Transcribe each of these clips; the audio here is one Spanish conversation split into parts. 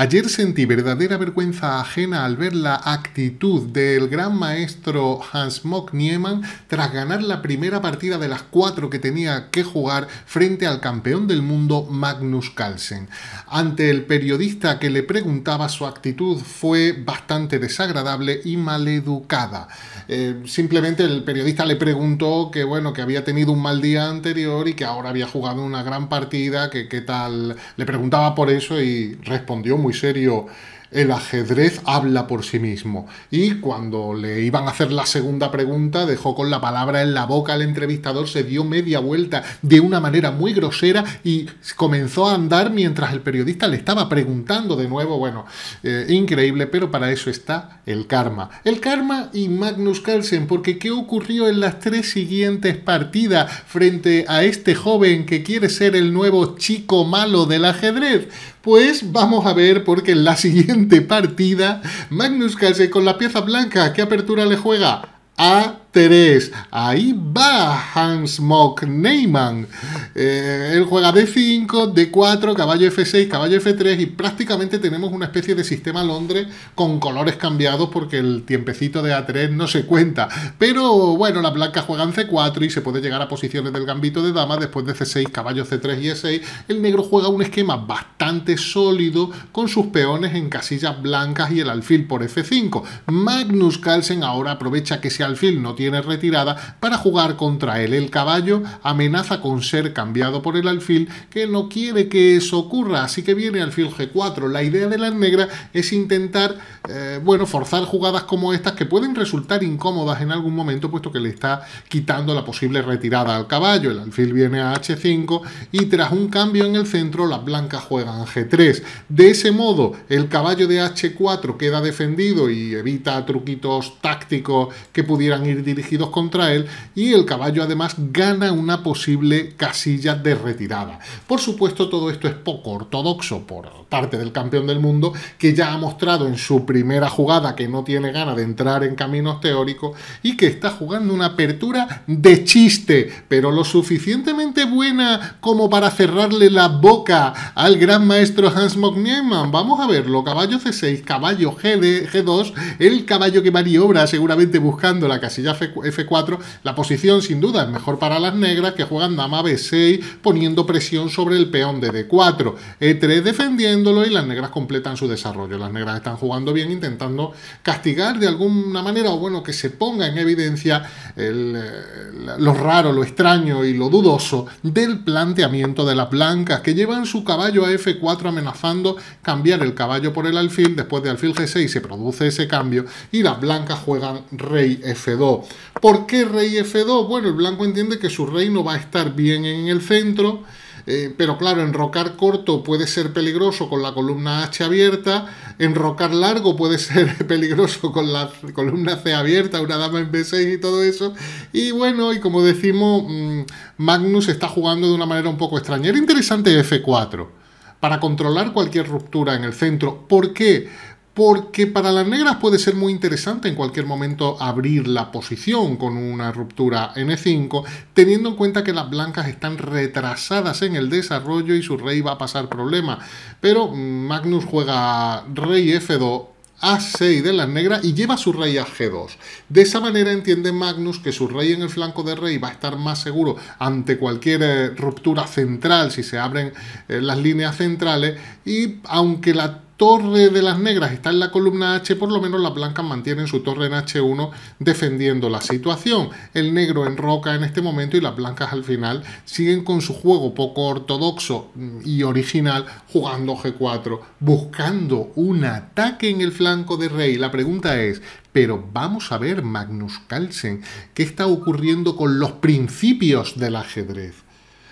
Ayer sentí verdadera vergüenza ajena al ver la actitud del gran maestro Hans Mock Nieman tras ganar la primera partida de las cuatro que tenía que jugar frente al campeón del mundo Magnus Carlsen. Ante el periodista que le preguntaba su actitud fue bastante desagradable y maleducada. Eh, simplemente el periodista le preguntó que bueno, que había tenido un mal día anterior y que ahora había jugado una gran partida, que qué tal, le preguntaba por eso y respondió muy muy serio el ajedrez habla por sí mismo. Y cuando le iban a hacer la segunda pregunta, dejó con la palabra en la boca al entrevistador, se dio media vuelta de una manera muy grosera y comenzó a andar mientras el periodista le estaba preguntando de nuevo. Bueno, eh, increíble, pero para eso está el karma. El karma y Magnus Carlsen, porque ¿qué ocurrió en las tres siguientes partidas frente a este joven que quiere ser el nuevo chico malo del ajedrez? Pues vamos a ver, porque en la siguiente partida, Magnus Case con la pieza blanca. ¿Qué apertura le juega? A 3. Ahí va Hans Mock Neyman. Eh, él juega D5, D4, caballo F6, caballo F3 y prácticamente tenemos una especie de sistema Londres con colores cambiados porque el tiempecito de A3 no se cuenta. Pero bueno, las blancas juegan C4 y se puede llegar a posiciones del gambito de dama después de C6, caballo C3 y E6. El negro juega un esquema bastante sólido con sus peones en casillas blancas y el alfil por F5. Magnus Carlsen ahora aprovecha que ese alfil no tiene retirada para jugar contra él. El caballo amenaza con ser cambiado por el alfil, que no quiere que eso ocurra, así que viene alfil g4. La idea de las negras es intentar, eh, bueno, forzar jugadas como estas que pueden resultar incómodas en algún momento, puesto que le está quitando la posible retirada al caballo. El alfil viene a h5 y tras un cambio en el centro, las blancas juegan g3. De ese modo, el caballo de h4 queda defendido y evita truquitos tácticos que pudieran ir dirigidos contra él y el caballo además gana una posible casilla de retirada. Por supuesto todo esto es poco ortodoxo por parte del campeón del mundo que ya ha mostrado en su primera jugada que no tiene ganas de entrar en caminos teóricos y que está jugando una apertura de chiste, pero lo suficientemente buena como para cerrarle la boca al gran maestro Hans mock Vamos a verlo, caballo C6, caballo G2, el caballo que maniobra seguramente buscando la casilla F4, la posición sin duda es mejor para las negras que juegan dama B6 poniendo presión sobre el peón de D4, E3 defendiéndolo y las negras completan su desarrollo. Las negras están jugando bien intentando castigar de alguna manera o bueno que se ponga en evidencia eh, lo raro, lo extraño y lo dudoso del planteamiento de las blancas que llevan su caballo a F4 amenazando cambiar el caballo por el alfil, después de alfil G6 se produce ese cambio y las blancas juegan rey F2. ¿Por qué rey F2? Bueno, el blanco entiende que su reino va a estar bien en el centro, eh, pero claro, enrocar corto puede ser peligroso con la columna H abierta, enrocar largo puede ser peligroso con la columna C abierta, una dama en B6 y todo eso. Y bueno, y como decimos, mm, Magnus está jugando de una manera un poco extraña. Era interesante F4 para controlar cualquier ruptura en el centro. ¿Por qué? porque para las negras puede ser muy interesante en cualquier momento abrir la posición con una ruptura N5, teniendo en cuenta que las blancas están retrasadas en el desarrollo y su rey va a pasar problema. Pero Magnus juega rey F2 a6 de las negras y lleva su rey a G2. De esa manera entiende Magnus que su rey en el flanco de rey va a estar más seguro ante cualquier eh, ruptura central si se abren eh, las líneas centrales y aunque la torre de las negras está en la columna H, por lo menos las blancas mantienen su torre en H1 defendiendo la situación. El negro enroca en este momento y las blancas al final siguen con su juego poco ortodoxo y original jugando G4, buscando un ataque en el flanco de rey. La pregunta es, pero vamos a ver, Magnus Carlsen, qué está ocurriendo con los principios del ajedrez.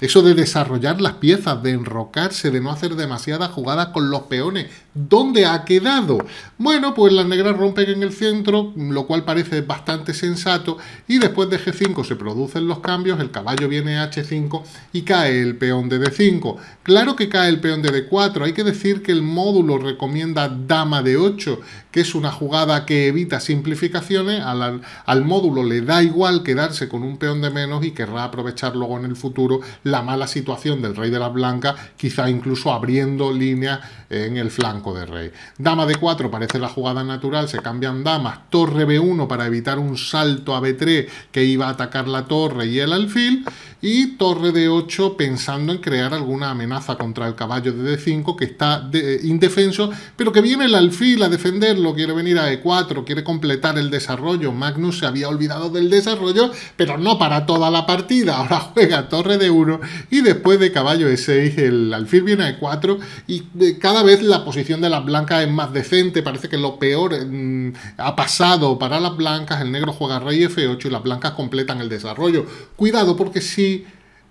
Eso de desarrollar las piezas, de enrocarse, de no hacer demasiadas jugadas con los peones, ¿Dónde ha quedado? Bueno, pues las negras rompen en el centro, lo cual parece bastante sensato, y después de G5 se producen los cambios, el caballo viene a H5 y cae el peón de D5. Claro que cae el peón de D4, hay que decir que el módulo recomienda dama de 8, que es una jugada que evita simplificaciones, al, al módulo le da igual quedarse con un peón de menos y querrá aprovechar luego en el futuro la mala situación del rey de las blancas, quizá incluso abriendo línea en el flanco de rey. Dama de 4 parece la jugada natural, se cambian damas. Torre B1 para evitar un salto a B3 que iba a atacar la torre y el alfil. Y torre D8 pensando en crear alguna amenaza contra el caballo de D5 que está eh, indefenso, pero que viene el alfil a defenderlo, quiere venir a E4, quiere completar el desarrollo. Magnus se había olvidado del desarrollo, pero no para toda la partida. Ahora juega torre D1 y después de caballo E6 el alfil viene a E4 y eh, cada vez la posición de las blancas es más decente, parece que lo peor mm, ha pasado para las blancas, el negro juega rey f8 y las blancas completan el desarrollo. Cuidado porque si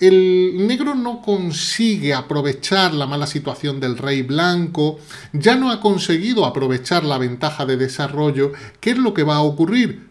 el negro no consigue aprovechar la mala situación del rey blanco, ya no ha conseguido aprovechar la ventaja de desarrollo, ¿qué es lo que va a ocurrir?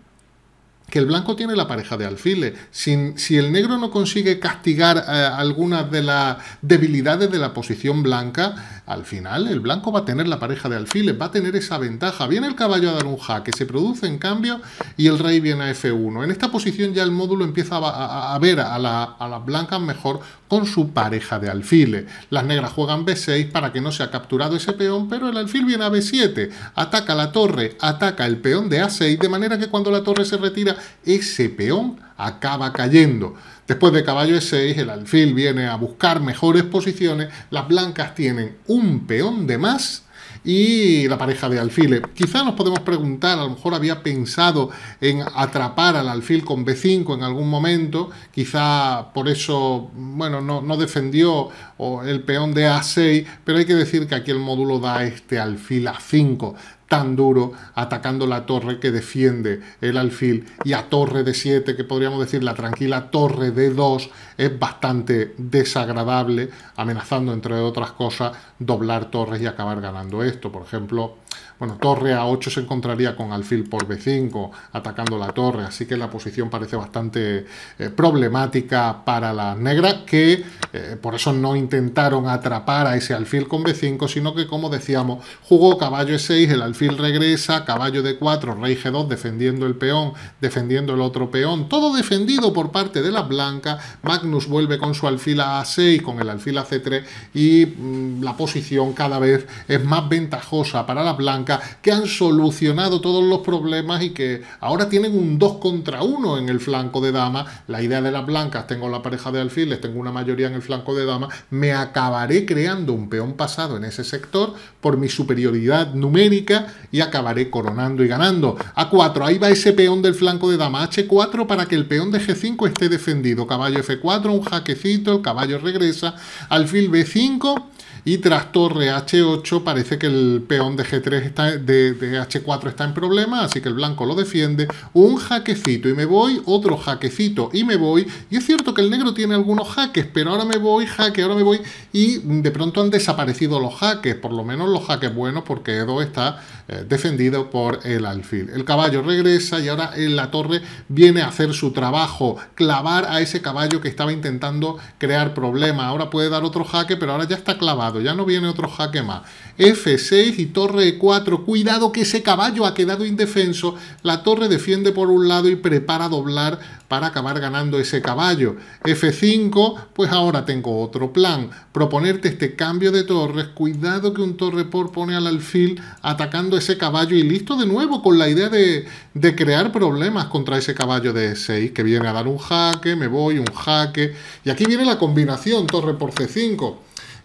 que el blanco tiene la pareja de alfiles. Si, si el negro no consigue castigar eh, algunas de las debilidades de la posición blanca, al final, el blanco va a tener la pareja de alfiles, va a tener esa ventaja. Viene el caballo a dar un jaque, se produce en cambio y el rey viene a F1. En esta posición ya el módulo empieza a, ver a, a las blancas mejor con su pareja de alfiles. Las negras juegan B6 para que no sea capturado ese peón, pero el alfil viene a B7, ataca la torre, ataca el peón de A6, de manera que cuando la torre se retira, ese peón acaba cayendo. Después de caballo E6, el alfil viene a buscar mejores posiciones, las blancas tienen un peón de más y la pareja de alfiles. Quizá nos podemos preguntar, a lo mejor había pensado en atrapar al alfil con B5 en algún momento, quizá por eso, bueno, no, no defendió el peón de A6, pero hay que decir que aquí el módulo da este alfil A5, tan duro atacando la torre que defiende el alfil y a torre de 7, que podríamos decir la tranquila torre de 2, es bastante desagradable, amenazando entre otras cosas doblar torres y acabar ganando esto. Por ejemplo, bueno, torre a 8 se encontraría con alfil por b5, atacando la torre, así que la posición parece bastante eh, problemática para las negras, que eh, por eso no intentaron atrapar a ese alfil con b5, sino que, como decíamos, jugó caballo e6, el alfil regresa, caballo d4, rey g2, defendiendo el peón, defendiendo el otro peón, todo defendido por parte de la blanca. Magnus vuelve con su alfil a 6 con el alfil a c3, y mm, la posición cada vez es más ventajosa para las blancas, que han solucionado todos los problemas y que ahora tienen un 2 contra 1 en el flanco de dama. La idea de las blancas, tengo la pareja de alfiles, tengo una mayoría en el flanco de dama, me acabaré creando un peón pasado en ese sector por mi superioridad numérica y acabaré coronando y ganando. A4, ahí va ese peón del flanco de dama, H4 para que el peón de G5 esté defendido, caballo F4, un jaquecito, el caballo regresa, alfil B5 y tras torre H8 parece que el peón de G3 está, de, H4 está en problema, así que el blanco lo defiende. Un jaquecito y me voy, otro jaquecito y me voy. Y es cierto que el negro tiene algunos jaques, pero ahora me voy, jaque, ahora me voy. Y de pronto han desaparecido los jaques, por lo menos los jaques buenos, porque Edo está eh, defendido por el alfil. El caballo regresa y ahora en la torre viene a hacer su trabajo, clavar a ese caballo que estaba intentando crear problemas. Ahora puede dar otro jaque, pero ahora ya está clavado ya no viene otro jaque más. F6 y torre E4, cuidado que ese caballo ha quedado indefenso, la torre defiende por un lado y prepara doblar para acabar ganando ese caballo. F5, pues ahora tengo otro plan, proponerte este cambio de torres, cuidado que un torre por pone al alfil atacando ese caballo y listo de nuevo con la idea de, de crear problemas contra ese caballo de E6 que viene a dar un jaque, me voy, un jaque y aquí viene la combinación torre por C5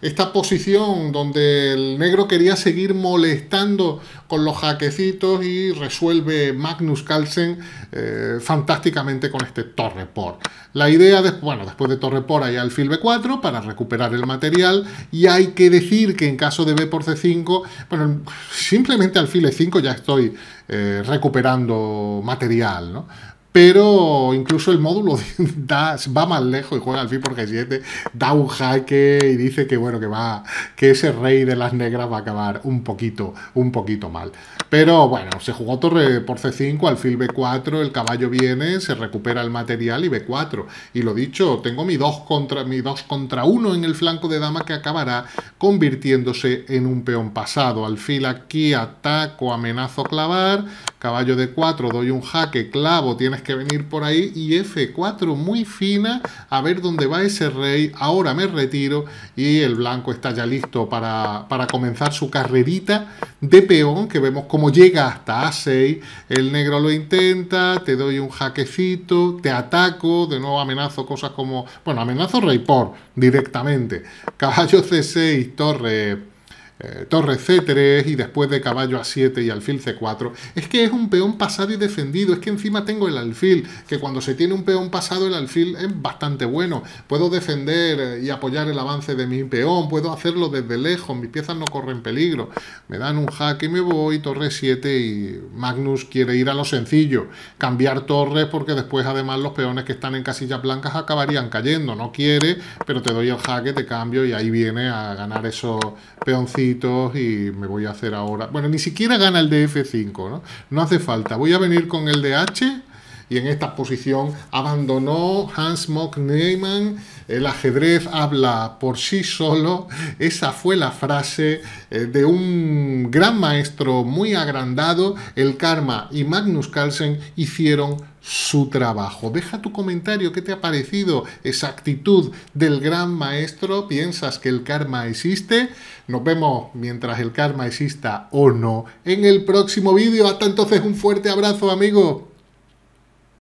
esta posición donde el negro quería seguir molestando con los jaquecitos y resuelve Magnus Carlsen eh, fantásticamente con este por. La idea, bueno, después de por hay alfil B4 para recuperar el material y hay que decir que en caso de B por C5, bueno, simplemente alfil E5 ya estoy eh, recuperando material, ¿no? pero incluso el módulo va más lejos y juega al fin por G7, da un jaque y dice que bueno, que va, que ese rey de las negras va a acabar un poquito, un poquito mal. Pero bueno, se jugó torre por C5, alfil B4, el caballo viene, se recupera el material y B4. Y lo dicho, tengo mi 2 contra, mi 2 contra 1 en el flanco de dama que acabará convirtiéndose en un peón pasado. Alfil aquí, ataco, amenazo clavar, caballo de 4, doy un jaque, clavo, tienes que venir por ahí y F4 muy fina, a ver dónde va ese rey, ahora me retiro y el blanco está ya listo para, para comenzar su carrerita de peón, que vemos cómo llega hasta A6, el negro lo intenta, te doy un jaquecito, te ataco, de nuevo amenazo cosas como, bueno, amenazo rey por directamente, caballo C6, torre eh, torre C3 y después de caballo A7 y alfil C4. Es que es un peón pasado y defendido, es que encima tengo el alfil, que cuando se tiene un peón pasado el alfil es bastante bueno. Puedo defender eh, y apoyar el avance de mi peón, puedo hacerlo desde lejos, mis piezas no corren peligro. Me dan un jaque y me voy, torre 7 y Magnus quiere ir a lo sencillo, cambiar torres porque después además los peones que están en casillas blancas acabarían cayendo. No quiere, pero te doy el jaque, te cambio y ahí viene a ganar esos peoncitos y me voy a hacer ahora... Bueno, ni siquiera gana el df 5 ¿no? No hace falta. Voy a venir con el DH y en esta posición abandonó Hans Mock Neyman. el ajedrez habla por sí solo, esa fue la frase eh, de un gran maestro muy agrandado, el karma y Magnus Carlsen hicieron su trabajo. Deja tu comentario, ¿qué te ha parecido esa actitud del gran maestro? ¿Piensas que el karma existe? Nos vemos mientras el karma exista o no en el próximo vídeo. Hasta entonces un fuerte abrazo, amigo.